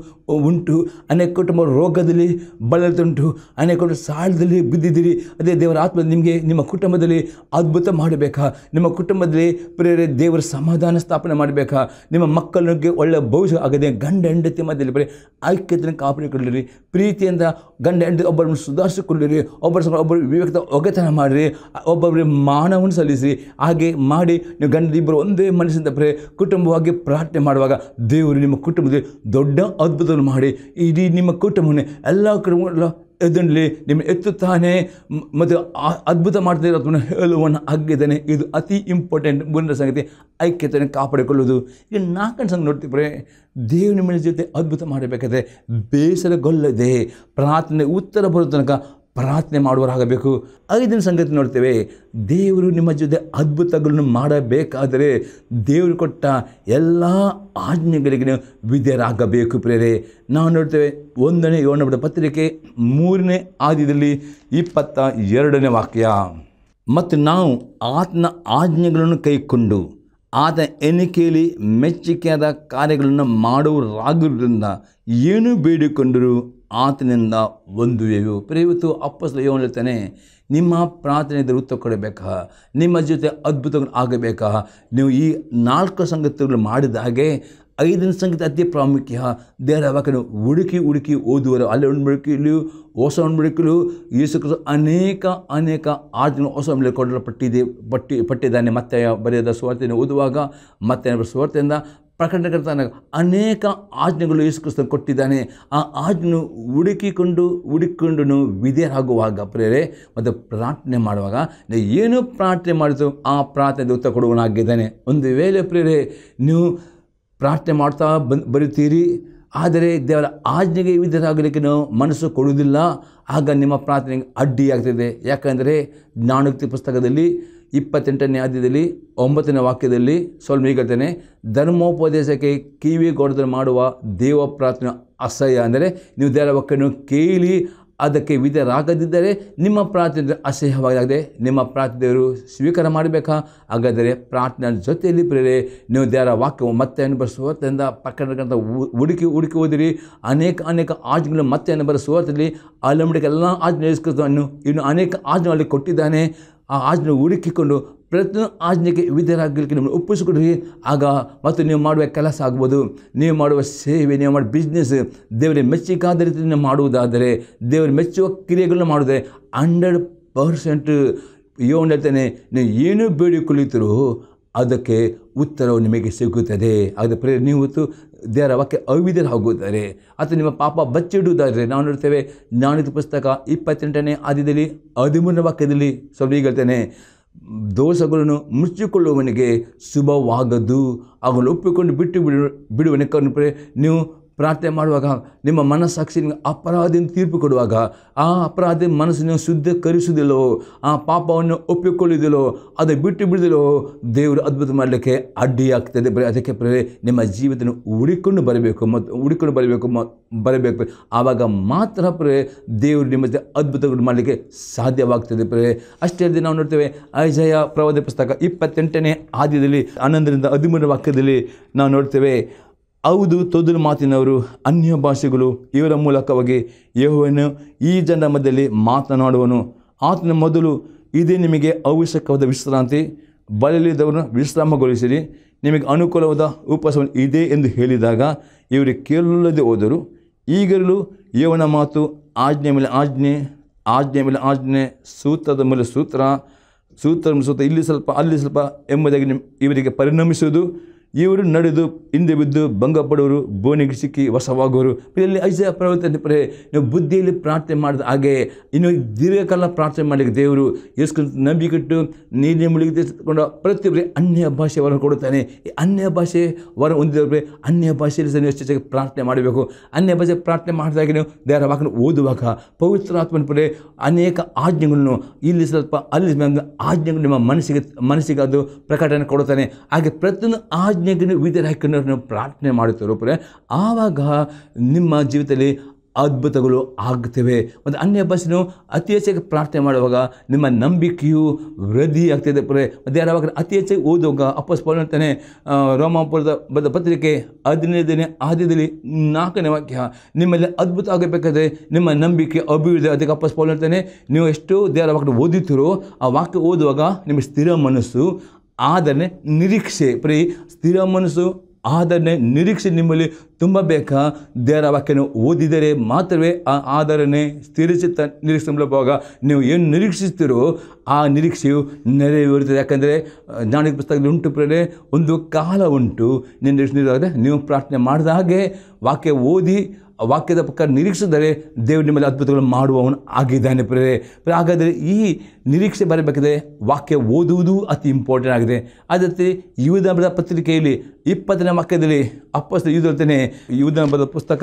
ಉಂಟು ಅನೇಕ ಕುಟುಂಬ ರೋಗದಲ್ಲಿ ಬಳಲುತ್ತುಂಟು ಅನೇಕ ಕುಟುಂಬ ಸಾಲದಲ್ಲಿ ಬಿದ್ದಿದ್ದೀರಿ ಅದೇ ದೇವರ ಆತ್ಮ ನಿಮಗೆ ನಿಮ್ಮ ಕುಟುಂಬದಲ್ಲಿ ಅದ್ಭುತ ಮಾಡಬೇಕಾ ನಿಮ್ಮ ಕುಟುಂಬದಲ್ಲಿ ಪ್ರೇರೆ ದೇವರ ಸಮಾಧಾನ ಸ್ಥಾಪನೆ ಮಾಡಬೇಕಾ ನಿಮ್ಮ ಮಕ್ಕಳಿಗೆ ಒಳ್ಳೆಯ ಭವಿಷ್ಯ ಆಗದೆ ಗಂಡ ಹೆಂಡತಿ ಮಧ್ಯದಲ್ಲಿ ಬರೀ ಐಕ್ಯತೆಯನ್ನು ಕಾಪಾಡಿಕೊಳ್ಳಿರಿ ಪ್ರೀತಿಯಿಂದ ಗಂಡ ಹೆಂಡತಿ ಒಬ್ಬರನ್ನು ಸುಧಾರಿಸಿಕೊಳ್ಳಿರಿ ಒಬ್ಬರ ಒಬ್ಬರು ವಿವೇಕದ ಒಗೆತನ ಮಾಡಿರಿ ಒಬ್ಬೊಬ್ಬರಿಗೆ ಮಾನವನ್ನು ಸಲ್ಲಿಸಿ ಹಾಗೆ ಮಾಡಿ ನೀವು ಗಂಡದಿಬ್ಬರು ಒಂದೇ ಮನಸ್ಸಿಂದ ಪ್ರೇ ಕುಟುಂಬವಾಗಿ ಪ್ರಾರ್ಥನೆ ಮಾಡುವಾಗ ದೇವರು ನಿಮ್ಮ ಕುಟುಂಬದಲ್ಲಿ ದೊಡ್ಡ ಅದ್ಭುತವನ್ನು ಮಾಡಿ ಇಡೀ ನಿಮ್ಮ ಕುಟುಂಬನೇ ಎಲ್ಲ ಕುಟುಂಬಗಳ ಎದುರಲಿ ನಿಮ್ಮ ಎತ್ತುತ್ತಾನೆ ಮತ್ತು ಅದ್ಭುತ ಮಾಡ್ತಾ ಇರೋದನ್ನು ಹೇಳುವನ್ನು ಆಗಿದ್ದಾನೆ ಇದು ಅತಿ ಇಂಪಾರ್ಟೆಂಟ್ ಮುಂದಿನ ಸಂಗತಿ ಐಕ್ಯತೆಯನ್ನು ಕಾಪಾಡಿಕೊಳ್ಳೋದು ಈಗ ನಾಲ್ಕನೇ ಸಂಗತಿ ನೋಡ್ತಿದ್ರೆ ದೇವರು ನಿಮ್ಮ ಜೊತೆ ಅದ್ಭುತ ಮಾಡಬೇಕಾದ್ರೆ ಬೇಸರಗೊಳ್ಳದೆ ಪ್ರಾರ್ಥನೆ ಉತ್ತರ ಬರೋ ತನಕ ಪ್ರಾರ್ಥನೆ ಮಾಡುವರಾಗಬೇಕು ಐದಿನ ಸಂಗತಿ ನೋಡ್ತೇವೆ ದೇವರು ನಿಮ್ಮ ಜೊತೆ ಅದ್ಭುತಗಳನ್ನು ಮಾಡಬೇಕಾದರೆ ದೇವರು ಕೊಟ್ಟ ಎಲ್ಲ ಆಜ್ಞೆಗಳಿಗೆ ನೀವು ವಿಧೇಯರಾಗಬೇಕು ಪ್ರೇರೆ ನಾವು ನೋಡ್ತೇವೆ ಒಂದನೇ ಏಳನೇ ಪತ್ರಿಕೆ ಮೂರನೇ ಆದ್ಯದಲ್ಲಿ ಇಪ್ಪತ್ತ ಎರಡನೇ ವಾಕ್ಯ ಮತ್ತು ನಾವು ಆತನ ಆಜ್ಞೆಗಳನ್ನು ಕೈಕೊಂಡು ಆತ ಎಣಿಕೆಯಲ್ಲಿ ಮೆಚ್ಚಿಕೆಯಾದ ಕಾರ್ಯಗಳನ್ನು ಮಾಡುವರಾಗಿರುವುದರಿಂದ ಏನು ಬೇಡಿಕೊಂಡರೂ ಆತನಿಂದ ಹೊಂದುವೆಯು ಪ್ರೇವಿತು ಅಪ್ಪಸಲು ಇವನು ಹೇಳ್ತಾನೆ ನಿಮ್ಮ ಪ್ರಾರ್ಥನೆ ವೃತ್ತ ಕೊಡಬೇಕಾ ನಿಮ್ಮ ಜೊತೆ ಅದ್ಭುತ ಆಗಬೇಕಾ ನೀವು ಈ ನಾಲ್ಕು ಸಂಗತಿಗಳು ಮಾಡಿದ ಹಾಗೆ ಐದನೇ ಸಂಗೀತ ಅತಿ ಪ್ರಾಮುಖ್ಯ ದೇವರ ವಾಕ್ಯನ ಹುಡುಕಿ ಹುಡುಕಿ ಓದುವರು ಅಲ್ಲಿ ಉಣ್ಬಳಕೆಯಲ್ಲಿಯೂ ಹೊಸ ಈ ಯೇಸು ಅನೇಕ ಅನೇಕ ಆತನ ಹೊಸ ಕೊಡಲು ಪಟ್ಟಿದೆ ಪಟ್ಟಿ ಪಟ್ಟಿದ್ದಾನೆ ಮತ್ತೆ ಬರೆಯದ ಸುವಾರ್ತೆಯನ್ನು ಓದುವಾಗ ಮತ್ತೆ ಸುವಾರ್ತೆಯಿಂದ ಪ್ರಕಟಕರ್ತನ ಅನೇಕ ಆಜ್ಞೆಗಳು ಯೇಸುಕ್ರಿಸ್ತನು ಕೊಟ್ಟಿದ್ದಾನೆ ಆ ಆಜ್ಞೆಯನ್ನು ಹುಡುಕಿಕೊಂಡು ಹುಡುಕಿಕೊಂಡು ನಾವು ವಿಧೇಯರಾಗುವಾಗ ಪ್ರೇರೆ ಮತ್ತು ಪ್ರಾರ್ಥನೆ ಮಾಡುವಾಗ ಏನು ಪ್ರಾರ್ಥನೆ ಮಾಡಿತು ಆ ಪ್ರಾರ್ಥನೆ ಉತ್ತರ ಕೊಡುವನಾಗಿದ್ದಾನೆ ಒಂದು ವೇಳೆ ಪ್ರೇರೆ ನೀವು ಪ್ರಾರ್ಥನೆ ಮಾಡ್ತಾ ಬಂದು ಬರೀತೀರಿ ಆದರೆ ದೇವರ ಆಜ್ಞೆಗೆ ವಿಧರಾಗಲಿಕ್ಕೆ ನಾವು ಮನಸ್ಸು ಕೊಡುವುದಿಲ್ಲ ಆಗ ನಿಮ್ಮ ಪ್ರಾರ್ಥನೆಗೆ ಅಡ್ಡಿಯಾಗ್ತದೆ ಯಾಕಂದರೆ ಜ್ಞಾನೋಕ್ತಿ ಪುಸ್ತಕದಲ್ಲಿ ಇಪ್ಪತ್ತೆಂಟನೇ ಆದ್ಯದಲ್ಲಿ ಒಂಬತ್ತನೇ ವಾಕ್ಯದಲ್ಲಿ ಸ್ವಲ್ಪ ಹೇಳ್ತೇನೆ ಧರ್ಮೋಪದೇಶಕ್ಕೆ ಕಿವಿ ಮಾಡುವ ದೇವ ಪ್ರಾರ್ಥನೆ ಅಸಹ್ಯ ಅಂದರೆ ನೀವು ದೇವರ ಒಕ್ಕನ್ನು ಕೇಳಿ ಅದಕ್ಕೆ ವಿಧರಾಗದಿದ್ದರೆ ನಿಮ್ಮ ಪ್ರಾರ್ಥನೆ ಅಸಹ್ಯವಾಗದೆ ನಿಮ್ಮ ಪ್ರಾರ್ಥನೆಯವರು ಸ್ವೀಕಾರ ಮಾಡಬೇಕಾ ಹಾಗಾದರೆ ಪ್ರಾರ್ಥನೆ ಜೊತೆಯಲ್ಲಿ ಪ್ರೇರೆ ನೀವು ದೇವರ ವಾಕ್ಯವು ಮತ್ತೆ ಅನುಭವಿಸುವುದರಿಂದ ಪಕ್ಕದ ಹುಡುಕಿ ಹುಡುಕಿ ಓದಿರಿ ಅನೇಕ ಅನೇಕ ಆಜ್ಞೆಗಳು ಮತ್ತೆ ಅನುಭವಿಸುವುದರಲ್ಲಿ ಅಲ್ಲಂಬಿಡಿಗೆ ಎಲ್ಲ ಆಜ್ಞೆ ಇಸ್ಕೊಂಡು ಇನ್ನು ಅನೇಕ ಆಜ್ಞೆಗಳಲ್ಲಿ ಕೊಟ್ಟಿದ್ದಾನೆ ಆ ಆಜ್ಞೆ ಹುಡುಕಿಕೊಂಡು ಪ್ರಯತ್ನ ಆಜ್ಞೆಗೆ ವಿಧರಾಗಲಿಕ್ಕೆ ನಿಮ್ಮನ್ನು ಒಪ್ಪಿಸಿಕೊಡ್ರಿ ಆಗ ಮತ್ತು ನೀವು ಮಾಡುವ ಕೆಲಸ ಆಗ್ಬೋದು ನೀವು ಮಾಡುವ ಸೇವೆ ನೀವು ಮಾಡುವ ಬಿಸ್ನೆಸ್ ದೇವರ ಮೆಚ್ಚಿಕಾದ ರೀತಿಯನ್ನು ಮಾಡುವುದಾದರೆ ದೇವರ ಮೆಚ್ಚುವ ಕ್ರಿಯೆಗಳನ್ನು ಮಾಡುವುದೇ ಹಂಡ್ರೆಡ್ ಪರ್ಸೆಂಟ್ ಯೋನ್ ನೀವು ಏನು ಬೇಡಿಕೊಳ್ಳುತ್ತಿರೋ ಅದಕ್ಕೆ ಉತ್ತರವು ನಿಮಗೆ ಸಿಗುತ್ತದೆ ಅದು ಪ್ರೇ ನೀವು ದೇವರ ವಾಕ್ಯ ಅವಿಧರಾಗುತ್ತಾರೆ ಅಥವಾ ನಿಮ್ಮ ಪಾಪ ಬಚ್ಚಿಡುವುದಾದರೆ ನಾವು ನೋಡ್ತೇವೆ ಜ್ಞಾನದ ಪುಸ್ತಕ ಇಪ್ಪತ್ತೆಂಟನೇ ಆದ್ಯದಲ್ಲಿ ಹದಿಮೂರನೇ ವಾಕ್ಯದಲ್ಲಿ ಸ್ವಲ್ಪ ಈಗ ಹೇಳ್ತೇನೆ ದೋಷಗಳನ್ನು ಮುಚ್ಚಿಕೊಳ್ಳುವವನಿಗೆ ಶುಭವಾಗದು ಅವನು ಒಪ್ಪಿಕೊಂಡು ಬಿಟ್ಟು ಬಿಡು ಬಿಡುವನಿಗೆ ನೀವು ಪ್ರಾರ್ಥನೆ ಮಾಡುವಾಗ ನಿಮ್ಮ ಮನಸ್ಸಾಕ್ಷಿ ನಿಮಗೆ ಅಪರಾಧಿನ ತೀರ್ಪು ಕೊಡುವಾಗ ಆ ಅಪರಾಧಿ ಮನಸ್ಸನ್ನು ಶುದ್ಧೀಕರಿಸುವುದಿಲ್ಲೋ ಆ ಪಾಪವನ್ನು ಒಪ್ಪಿಕೊಳ್ಳುವುದಿಲ್ಲೋ ಅದು ಬಿಟ್ಟು ಬಿಡುವುದಿಲ್ಲೋ ದೇವರು ಅದ್ಭುತ ಮಾಡಲಿಕ್ಕೆ ಅಡ್ಡಿಯಾಗ್ತದೆ ಬರೀ ಅದಕ್ಕೆ ಪ್ರೇರಿ ನಿಮ್ಮ ಜೀವಿತನ ಉಳಿಕೊಂಡು ಬರಬೇಕು ಮತ್ತು ಉಳಿಕೊಂಡು ಬರಬೇಕು ಮ ಬರಬೇಕು ಆವಾಗ ಮಾತ್ರ ಪ್ರೇ ದೇವರು ನಿಮ್ಮ ಜೊತೆ ಅದ್ಭುತಗಳು ಮಾಡಲಿಕ್ಕೆ ಸಾಧ್ಯವಾಗ್ತದೆ ಪ್ರೇ ಅಷ್ಟೇ ಅಲ್ಲದೆ ನಾವು ನೋಡ್ತೇವೆ ಅಜಯ ಪ್ರವಾದ ಪುಸ್ತಕ ಇಪ್ಪತ್ತೆಂಟನೇ ಆದ್ಯದಲ್ಲಿ ಹನ್ನೊಂದರಿಂದ ಹದಿಮೂರನೇ ವಾಕ್ಯದಲ್ಲಿ ನಾವು ನೋಡ್ತೇವೆ ಹೌದು ತೊದಲು ಮಾತಿನವರು ಅನ್ಯ ಭಾಷೆಗಳು ಇವರ ಮೂಲಕವಾಗಿ ಯಹೋವನು ಈ ಜನರ ಮಧ್ಯದಲ್ಲಿ ಮಾತನಾಡುವನು ಆತನ ಮೊದಲು ಇದೇ ನಿಮಗೆ ಅವಶ್ಯಕವಾದ ವಿಶ್ರಾಂತಿ ಬಲಲಿದ್ದವರನ್ನು ವಿಶ್ರಾಮಗೊಳಿಸಿರಿ ನಿಮಗೆ ಅನುಕೂಲವಾದ ಉಪವಾಸವನ್ನು ಇದೆ ಎಂದು ಹೇಳಿದಾಗ ಇವರು ಕೇಳಲ್ಲದೆ ಹೋದರು ಈಗಿರಲು ಯವನ ಮಾತು ಆಜ್ಞೆ ಮೇಲೆ ಆಜ್ಞೆ ಆಜ್ಞೆ ಮೇಲೆ ಆಜ್ಞೆ ಸೂತ್ರದ ಮೇಲೆ ಸೂತ್ರ ಸೂತ್ರ ಸೂತ್ರ ಇಲ್ಲಿ ಸ್ವಲ್ಪ ಅಲ್ಲಿ ಸ್ವಲ್ಪ ಎಂಬುದಾಗಿ ಇವರಿಗೆ ಪರಿಣಮಿಸುವುದು ಇವರು ನಡೆದು ಹಿಂದೆ ಬಿದ್ದು ಭಂಗಪಡುವರು ಬೋನಿಗೆ ಸಿಕ್ಕಿ ಹೊಸವಾಗೋರು ಇಲ್ಲಿ ಐಸಯ ಪ್ರವೃತ್ತಿ ಪರೇ ನೀವು ಬುದ್ಧಿಯಲ್ಲಿ ಪ್ರಾರ್ಥನೆ ಮಾಡಿದ ಹಾಗೆ ಇನ್ನು ದೀರ್ಘಕಾಲ ಪ್ರಾರ್ಥನೆ ಮಾಡಲಿಕ್ಕೆ ದೇವರು ಯೇಸು ನಂಬಿಕಿಟ್ಟು ನೀರಿನ ಮುಳುಗಿ ತೆಗೆದುಕೊಂಡ ಪ್ರತಿಯೊಬ್ಬರಿಗೆ ಅನ್ಯ ಭಾಷೆ ವರ ಕೊಡುತ್ತಾನೆ ಈ ಅನ್ಯ ಭಾಷೆ ವರ ಹೊಂದಿದವರೇ ಅನ್ಯ ಭಾಷೆಯಲ್ಲಿ ಸಹ ನೀವು ಪ್ರಾರ್ಥನೆ ಮಾಡಬೇಕು ಅನ್ಯ ಭಾಷೆ ಪ್ರಾರ್ಥನೆ ಮಾಡಿದಾಗ ನೀವು ದೇವರ ಓದುವಾಗ ಪವಿತ್ರ ಆತ್ಮನ ಪಡೆ ಅನೇಕ ಆಜ್ಞೆಗಳನ್ನು ಇಲ್ಲಿ ಸ್ವಲ್ಪ ಅಲ್ಲಿ ಆಜ್ಞೆಗಳು ನಿಮ್ಮ ಮನಸ್ಸಿಗೆ ಮನಸ್ಸಿಗೆ ಅದು ಪ್ರಕಟಣೆ ಕೊಡುತ್ತಾನೆ ಹಾಗೆ ಪ್ರತಿಯೊಂದು ಆಜ್ಞೆಗೂ ವಿಧಿ ಹಾಕಿಕೊಂಡು ದೇವರನ್ನು ಪ್ರಾರ್ಥನೆ ರೂಪರೆ ಆವಾಗ ನಿಮ್ಮ ಜೀವಿತದಲ್ಲಿ ಅದ್ಭುತಗಳು ಆಗ್ತವೆ ಮತ್ತು ಅನ್ಯ ಬಸ್ಸನ್ನು ಅತಿ ಹೆಚ್ಚಾಗಿ ಪ್ರಾರ್ಥನೆ ಮಾಡುವಾಗ ನಿಮ್ಮ ನಂಬಿಕೆಯು ವೃದ್ಧಿ ಆಗ್ತದೆ ಪುರೇ ಮತ್ತು ಯಾರಾವಾಗ ಅತಿ ಹೆಚ್ಚಾಗಿ ಓದುವಾಗ ಅಪ್ಪಸ್ ಅಂತಾನೆ ರೋಮಾಪುರದ ಬದ ಪತ್ರಿಕೆ ಹದಿನೈದನೇ ಆದ್ಯದಲ್ಲಿ ನಾಲ್ಕನೇ ವಾಕ್ಯ ನಿಮ್ಮಲ್ಲಿ ಅದ್ಭುತ ಆಗಬೇಕಾದ್ರೆ ನಿಮ್ಮ ನಂಬಿಕೆ ಅಭಿವೃದ್ಧಿ ಅದಕ್ಕೆ ಅಪ್ಪಸ್ಪೋಲ್ ಅಂತಾನೆ ನೀವು ಎಷ್ಟು ದೇವರ ವಾಕ್ಯ ಓದುತ್ತೀರೋ ಆ ವಾಕ್ಯ ಓದುವಾಗ ನಿಮ್ಮ ಸ್ಥಿರ ಮನಸ್ಸು ಆದರೆ ನಿರೀಕ್ಷೆ ಪ್ರೀ ಸ್ಥಿರ ಮನಸ್ಸು ಆದರೆ ನಿರೀಕ್ಷೆ ನಿಮ್ಮಲ್ಲಿ ತುಂಬಬೇಕಾ ದೇವರ ವಾಕ್ಯನ ಓದಿದರೆ ಮಾತ್ರವೇ ಆ ಆಧಾರನೆ ಸ್ಥಿರಚಿತ್ತ ನಿರೀಕ್ಷೆ ಮಾಡುವಾಗ ನೀವು ಏನು ನಿರೀಕ್ಷಿಸ್ತೀರೋ ಆ ನಿರೀಕ್ಷೆಯು ನೆರವೇರುತ್ತದೆ ಯಾಕಂದರೆ ಜ್ಞಾನಿಕ ಪುಸ್ತಕದಲ್ಲಿ ಉಂಟು ಪ್ರೇರೆ ಒಂದು ಕಾಲ ಉಂಟು ನಿರೀಕ್ಷೆ ನೀವು ಪ್ರಾರ್ಥನೆ ಮಾಡಿದ ಹಾಗೆ ವಾಕ್ಯ ಓದಿ ವಾಕ್ಯದ ಪ್ರಕಾರ ನಿರೀಕ್ಷಿಸಿದರೆ ದೇವರು ನಿಮ್ಮಲ್ಲಿ ಅದ್ಭುತಗಳು ಮಾಡುವವನು ಆಗಿದ್ದಾನೆ ಪ್ರೇರೆ ಹಾಗಾದರೆ ಈ ನಿರೀಕ್ಷೆ ಬರಬೇಕಾದ್ರೆ ವಾಕ್ಯ ಓದುವುದು ಅತಿ ಇಂಪಾರ್ಟೆಂಟ್ ಆಗಿದೆ ಅದರಂತೆ ರೀತಿ ಪತ್ರಿಕೆಯಲ್ಲಿ ಇಪ್ಪತ್ತನೇ ವಾಕ್ಯದಲ್ಲಿ ಅಪ್ಪಸ್ತ ಯುದ್ಧನೇ ಯೂದನ ಬರೆದ ಪುಸ್ತಕ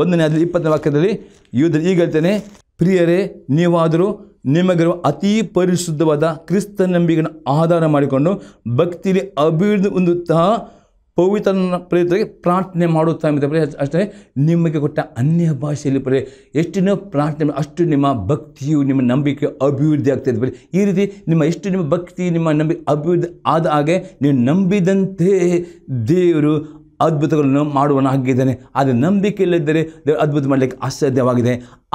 ಒಂದನೇ ಆದರೆ ಇಪ್ಪತ್ತನೇ ವಾಕ್ಯದಲ್ಲಿ ಯುದ್ಧ ಈಗ ಹೇಳ್ತೇನೆ ಪ್ರಿಯರೇ ನೀವಾದರೂ ನಿಮಗಿರುವ ಅತಿ ಪರಿಶುದ್ಧವಾದ ಕ್ರಿಸ್ತ ನಂಬಿಕೆಯನ್ನು ಆಧಾರ ಮಾಡಿಕೊಂಡು ಭಕ್ತಿಯಲ್ಲಿ ಅಭಿವೃದ್ಧಿ ಹೊಂದುತ್ತಾ ಪವಿತ್ರ ಪ್ರೇತರಿಗೆ ಪ್ರಾರ್ಥನೆ ಮಾಡುತ್ತಾ ಎಂಬುದೇ ಅಷ್ಟೇ ನಿಮಗೆ ಕೊಟ್ಟ ಅನ್ಯ ಭಾಷೆಯಲ್ಲಿ ಬರೀ ಎಷ್ಟು ನೀವು ಪ್ರಾರ್ಥನೆ ಅಷ್ಟು ನಿಮ್ಮ ಭಕ್ತಿಯು ನಿಮ್ಮ ನಂಬಿಕೆ ಅಭಿವೃದ್ಧಿ ಆಗ್ತಾಯಿದೆ ಬರೀ ಈ ರೀತಿ ನಿಮ್ಮ ಎಷ್ಟು ನಿಮ್ಮ ಭಕ್ತಿ ನಿಮ್ಮ ನಂಬಿಕೆ ಅಭಿವೃದ್ಧಿ ಆದ ಹಾಗೆ ನೀವು ನಂಬಿದಂತೆ ದೇವರು ಅದ್ಭುತಗಳನ್ನು ಮಾಡುವನ ಹಾಗಿದ್ದಾನೆ ಆದರೆ ನಂಬಿಕೆ ಇಲ್ಲದಿದ್ದರೆ ಅದ್ಭುತ ಮಾಡಲಿಕ್ಕೆ ಅಸಾಧ್ಯವಾಗಿದೆ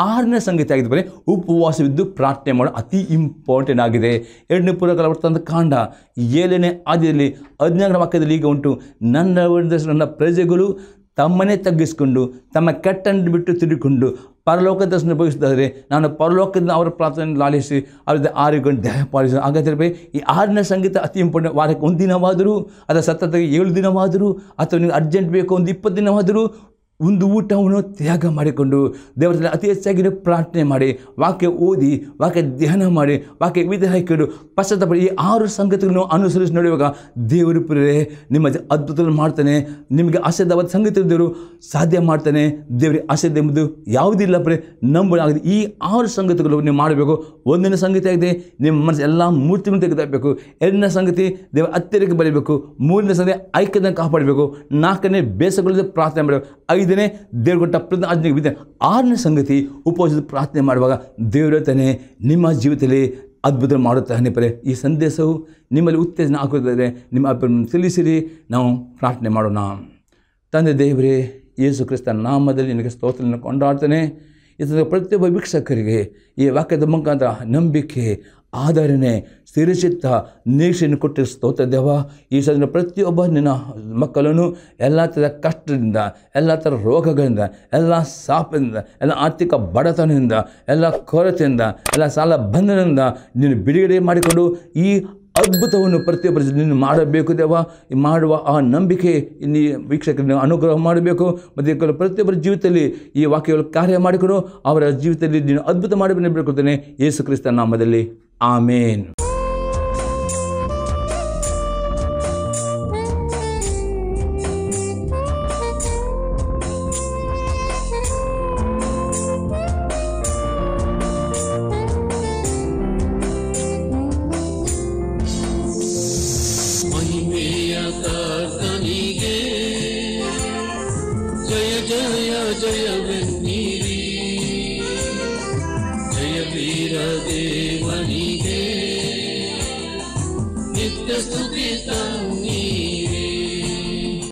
ಆರನೇ ಸಂಗೀತ ಆಗಿದ್ದರೆ ಉಪವಾಸವಿದ್ದು ಪ್ರಾರ್ಥನೆ ಮಾಡೋ ಅತಿ ಇಂಪಾರ್ಟೆಂಟ್ ಆಗಿದೆ ಎರಡನೇ ಪೂರ್ವಕಾಲ ವೃತ್ತಾಂತ ಕಾಂಡ ಏಳನೇ ಆದಿಯಲ್ಲಿ ಹದಿನಾಲ್ಕರ ವಾಕ್ಯದಲ್ಲಿ ಈಗ ಉಂಟು ನನ್ನ ನನ್ನ ಪ್ರಜೆಗಳು ತಮ್ಮನ್ನೇ ತಗ್ಗಿಸಿಕೊಂಡು ತಮ್ಮ ಕೆಟ್ಟನ್ನು ಬಿಟ್ಟು ತಿರುಗಿಕೊಂಡು ಪರಲೋಕದ ಅನುಭವಿಸಿದರೆ ನಾನು ಪರಲೋಕದಿಂದ ಅವರ ಪ್ರಾರ್ಥನೆ ಲಾಲಿಸಿ ಅವ್ರದ್ದು ಆರು ಗಂಟೆ ಪಾಲಿಸಿ ಹಾಗಾದರೆ ಈ ಆರನೇ ಸಂಗೀತ ಅತಿ ಇಂಪಾರ್ಟೆಂಟ್ ವಾರಕ್ಕೆ ಒಂದು ದಿನವಾದರೂ ಅದರ ಸತತ ಏಳು ದಿನವಾದರೂ ಅಥವಾ ನಿಮಗೆ ಅರ್ಜೆಂಟ್ ಬೇಕು ಒಂದು ಇಪ್ಪತ್ತು ದಿನವಾದರೂ ಒಂದು ಊಟವನ್ನು ತ್ಯಾಗ ಮಾಡಿಕೊಂಡು ದೇವರಲ್ಲಿ ಅತಿ ಹೆಚ್ಚಾಗಿ ಪ್ರಾರ್ಥನೆ ಮಾಡಿ ವಾಕ್ಯ ಓದಿ ವಾಕ್ಯ ಧ್ಯಾನ ಮಾಡಿ ವಾಕ್ಯ ವಿಧ ಕೇಳು ಪಶ್ಚಾತ್ತಾಪ ಈ ಆರು ಸಂಗತಿಗಳನ್ನು ಅನುಸರಿಸಿ ನೋಡುವಾಗ ದೇವರು ಪ್ರೇರೆ ನಿಮ್ಮ ಅದ್ಭುತವನ್ನು ಮಾಡ್ತಾನೆ ನಿಮಗೆ ಆಶೀರ್ವಾದ ಸಂಗತಿ ದೇವರು ಸಾಧ್ಯ ಮಾಡ್ತಾನೆ ದೇವರಿಗೆ ಆಶೀರ್ವಾದ ಎಂಬುದು ಯಾವುದಿಲ್ಲ ಪ್ರೇ ನಂಬಲಾಗಿದೆ ಈ ಆರು ಸಂಗತಿಗಳು ನೀವು ಮಾಡಬೇಕು ಒಂದನೇ ಸಂಗತಿ ಆಗಿದೆ ನಿಮ್ಮ ಮನಸ್ಸು ಎಲ್ಲ ಮೂರ್ತಿಗಳನ್ನು ತೆಗೆದಾಕಬೇಕು ಎರಡನೇ ಸಂಗತಿ ದೇವರ ಹತ್ತಿರಕ್ಕೆ ಬರೀಬೇಕು ಮೂರನೇ ಸಂಗತಿ ಐಕ್ಯದನ್ನು ಕಾಪಾಡಬೇಕು ನಾಲ್ಕನೇ ಬೇಸಗಳಿಂದ ಪ್ರಾರ್ಥನೆ ಮಾಡಬೇಕು ಐದು ಹೇಳಿದ್ದೇನೆ ದೇವ್ರ ಆಜ್ಞೆಗೆ ಬಿದ್ದೆ ಆರನೇ ಸಂಗತಿ ಉಪವಾಸದ ಪ್ರಾರ್ಥನೆ ಮಾಡುವಾಗ ತಾನೆ ನಿಮ್ಮ ಜೀವಿತದಲ್ಲಿ ಅದ್ಭುತ ಮಾಡುತ್ತಾನೆ ಪರೇ ಈ ಸಂದೇಶವು ನಿಮ್ಮಲ್ಲಿ ಉತ್ತೇಜನ ಹಾಕುತ್ತಿದ್ದರೆ ನಿಮ್ಮ ಅಭಿಪ್ರಾಯ ತಿಳಿಸಿರಿ ನಾವು ಪ್ರಾರ್ಥನೆ ಮಾಡೋಣ ತಂದೆ ದೇವರೇ ಯೇಸು ಕ್ರಿಸ್ತ ನಾಮದಲ್ಲಿ ನಿನಗೆ ಸ್ತೋತ್ರವನ್ನು ಕೊಂಡಾಡ್ತಾನೆ ಇದರ ಪ್ರತಿಯೊಬ್ಬ ವೀಕ್ಷಕರಿಗೆ ಈ ವಾಕ್ಯದ ಮುಖಾಂತರ ನಂಬಿಕೆ ಆದರಣೆ ಸ್ಥಿರಿಸಿತ್ತ ನಿರೀಕ್ಷೆಯನ್ನು ಕೊಟ್ಟಿರೋ ಸ್ತೋತ್ರ ದೇವ ಈ ಸದನ ಪ್ರತಿಯೊಬ್ಬ ನಿನ್ನ ಮಕ್ಕಳನ್ನು ಎಲ್ಲ ಥರದ ಕಷ್ಟದಿಂದ ಎಲ್ಲ ಥರ ರೋಗಗಳಿಂದ ಎಲ್ಲ ಸಾಪದಿಂದ ಎಲ್ಲ ಆರ್ಥಿಕ ಬಡತನದಿಂದ ಎಲ್ಲ ಕೊರತೆಯಿಂದ ಎಲ್ಲ ಸಾಲ ಬಂಧನದಿಂದ ನೀನು ಬಿಡುಗಡೆ ಮಾಡಿಕೊಂಡು ಈ ಅದ್ಭುತವನ್ನು ಪ್ರತಿಯೊಬ್ಬರು ನೀನು ಮಾಡಬೇಕು ದೇವ ಮಾಡುವ ಆ ನಂಬಿಕೆ ನೀ ವೀಕ್ಷಕರನ್ನು ಅನುಗ್ರಹ ಮಾಡಬೇಕು ಮತ್ತು ಪ್ರತಿಯೊಬ್ಬರ ಜೀವಿತದಲ್ಲಿ ಈ ವಾಕ್ಯಗಳು ಕಾರ್ಯ ಮಾಡಿಕೊಂಡು ಅವರ ಜೀವಿತದಲ್ಲಿ ನೀನು ಅದ್ಭುತ ಮಾಡಬೇಕು ಕೊಡ್ತೇನೆ ಯೇಸು ಕ್ರಿಸ್ತ ನಾಮದಲ್ಲಿ आमीन